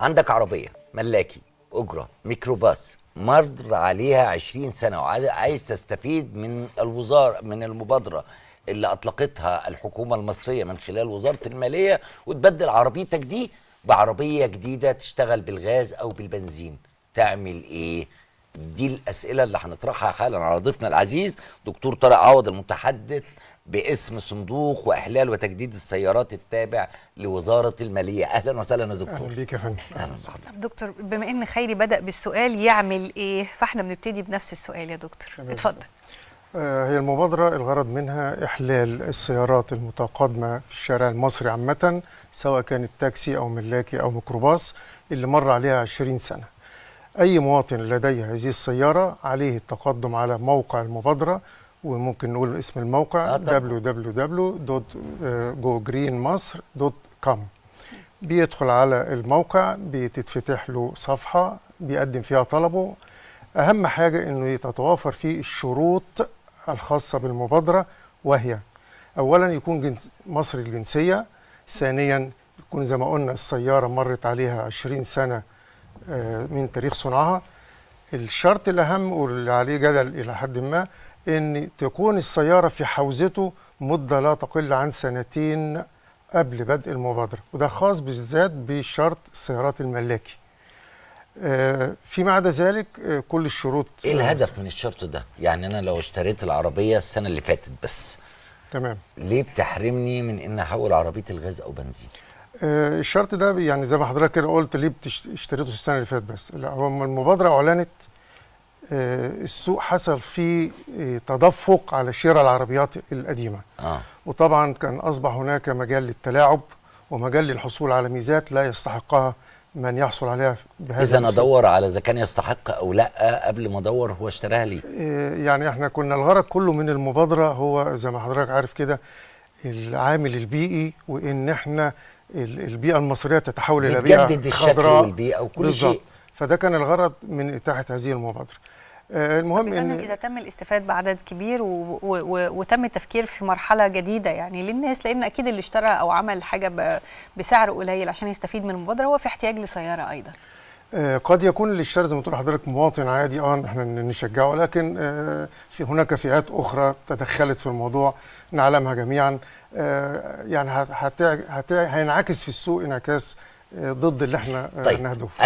عندك عربيه ملاكي اجره ميكروباص مر عليها 20 سنه وعايز تستفيد من الوزاره من المبادره اللي اطلقتها الحكومه المصريه من خلال وزاره الماليه وتبدل عربيتك دي بعربيه جديده تشتغل بالغاز او بالبنزين تعمل ايه دي الاسئله اللي هنطرحها حالا على ضيفنا العزيز دكتور طارق عوض المتحدث باسم صندوق واحلال وتجديد السيارات التابع لوزاره الماليه اهلا وسهلا يا دكتور اهلا بيك يا فندم اهلا وسهلا دكتور بما ان خيري بدا بالسؤال يعمل ايه فاحنا بنبتدي بنفس السؤال يا دكتور اتفضل آه، هي المبادرة الغرض منها إحلال السيارات المتقدمة في الشارع المصري عامة سواء كانت تاكسي أو ملاكي أو ميكروباص اللي مر عليها 20 سنة أي مواطن لديه هذه السيارة عليه التقدم على موقع المبادرة وممكن نقول اسم الموقع آه، www.gogreenmasr.com بيدخل على الموقع بتتفتح له صفحة بيقدم فيها طلبه أهم حاجة أنه تتوافر فيه الشروط الخاصة بالمبادرة وهي أولا يكون جنس مصري الجنسية ثانيا يكون زي ما قلنا السيارة مرت عليها 20 سنة آه، من تاريخ صنعها الشرط الأهم واللي عليه جدل إلى حد ما ان تكون السياره في حوزته مده لا تقل عن سنتين قبل بدء المبادره وده خاص بالذات بشرط السيارات الملاكي آه، فيما عدا ذلك آه، كل الشروط ايه الهدف من الشرط ده يعني انا لو اشتريت العربيه السنه اللي فاتت بس تمام ليه بتحرمني من ان احول عربيتي لغاز او بنزين آه، الشرط ده يعني زي ما حضرتك كده قلت ليه اشتريته السنه اللي فاتت بس لا هو المبادره اعلنت آه، السوق حصل فيه آه، تدفق على شراء العربيات القديمه آه. وطبعا كان اصبح هناك مجال للتلاعب ومجال للحصول على ميزات لا يستحقها من يحصل عليها بهذا اذا ادور على اذا كان يستحق او لا قبل ما ادور هو اشتراها ليه آه، يعني احنا كنا الغرض كله من المبادره هو زي ما حضرتك عارف كده العامل البيئي وان احنا البيئه المصريه تتحول الى بيئه خضراء البيئة وكل بالزبط. شيء فده كان الغرض من إتاحة هذه المبادرة آه، المهم ان اذا تم الاستفاده بعدد كبير و... و... وتم التفكير في مرحله جديده يعني للناس لان اكيد اللي اشترى او عمل حاجه ب... بسعر قليل عشان يستفيد من المبادره هو في احتياج لسياره ايضا آه، قد يكون اللي اشترى زي ما تقول حضرتك مواطن عادي اه احنا نشجعه لكن آه، في هناك فئات اخرى تدخلت في الموضوع نعلمها جميعا يعني هت... هت... هينعكس في السوق انعكاس ضد اللي احنا طيب. نهدفه